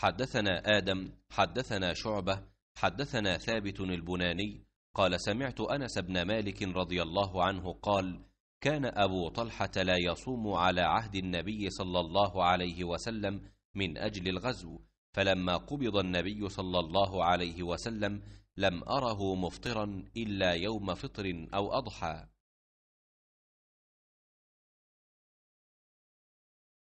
حدثنا آدم حدثنا شعبة حدثنا ثابت البناني قال سمعت أنس بن مالك رضي الله عنه قال كان أبو طلحة لا يصوم على عهد النبي صلى الله عليه وسلم من أجل الغزو فلما قبض النبي صلى الله عليه وسلم لم أره مفطرا إلا يوم فطر أو أضحى